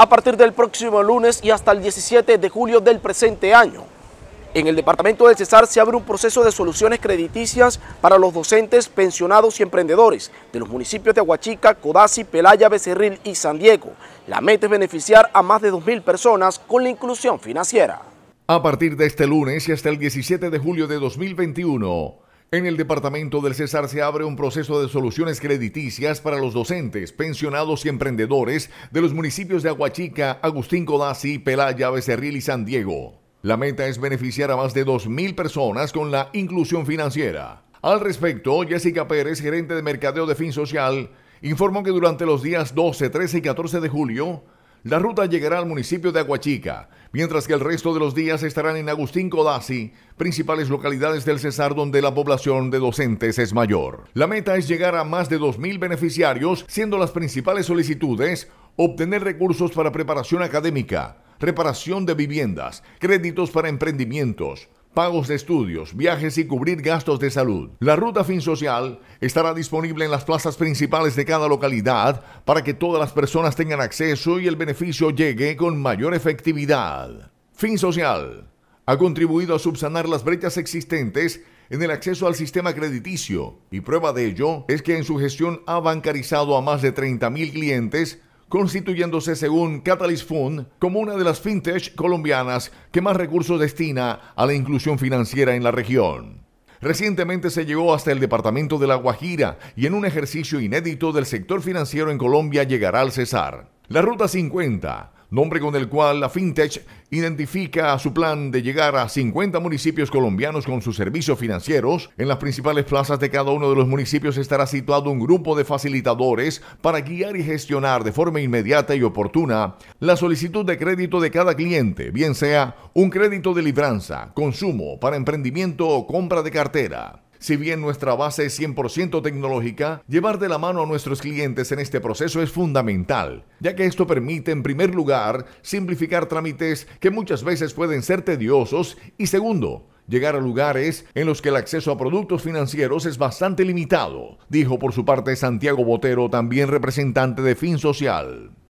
a partir del próximo lunes y hasta el 17 de julio del presente año. En el departamento del Cesar se abre un proceso de soluciones crediticias para los docentes, pensionados y emprendedores de los municipios de Aguachica, Codazzi, Pelaya, Becerril y San Diego. La meta es beneficiar a más de 2.000 personas con la inclusión financiera. A partir de este lunes y hasta el 17 de julio de 2021, en el departamento del César se abre un proceso de soluciones crediticias para los docentes, pensionados y emprendedores de los municipios de Aguachica, Agustín Codazzi, Pelaya, Becerril y San Diego. La meta es beneficiar a más de 2.000 personas con la inclusión financiera. Al respecto, Jessica Pérez, gerente de Mercadeo de Fin Social, informó que durante los días 12, 13 y 14 de julio, la ruta llegará al municipio de Aguachica, mientras que el resto de los días estarán en Agustín Codazzi, principales localidades del Cesar donde la población de docentes es mayor. La meta es llegar a más de 2.000 beneficiarios, siendo las principales solicitudes obtener recursos para preparación académica, reparación de viviendas, créditos para emprendimientos, pagos de estudios, viajes y cubrir gastos de salud. La ruta fin social estará disponible en las plazas principales de cada localidad para que todas las personas tengan acceso y el beneficio llegue con mayor efectividad. fin social ha contribuido a subsanar las brechas existentes en el acceso al sistema crediticio y prueba de ello es que en su gestión ha bancarizado a más de 30.000 clientes constituyéndose según Catalyst Fund como una de las fintech colombianas que más recursos destina a la inclusión financiera en la región. Recientemente se llegó hasta el departamento de La Guajira y en un ejercicio inédito del sector financiero en Colombia llegará al Cesar. La Ruta 50, nombre con el cual la FinTech identifica su plan de llegar a 50 municipios colombianos con sus servicios financieros. En las principales plazas de cada uno de los municipios estará situado un grupo de facilitadores para guiar y gestionar de forma inmediata y oportuna la solicitud de crédito de cada cliente, bien sea un crédito de libranza, consumo, para emprendimiento o compra de cartera. Si bien nuestra base es 100% tecnológica, llevar de la mano a nuestros clientes en este proceso es fundamental, ya que esto permite, en primer lugar, simplificar trámites que muchas veces pueden ser tediosos y segundo, llegar a lugares en los que el acceso a productos financieros es bastante limitado, dijo por su parte Santiago Botero, también representante de Fin Social.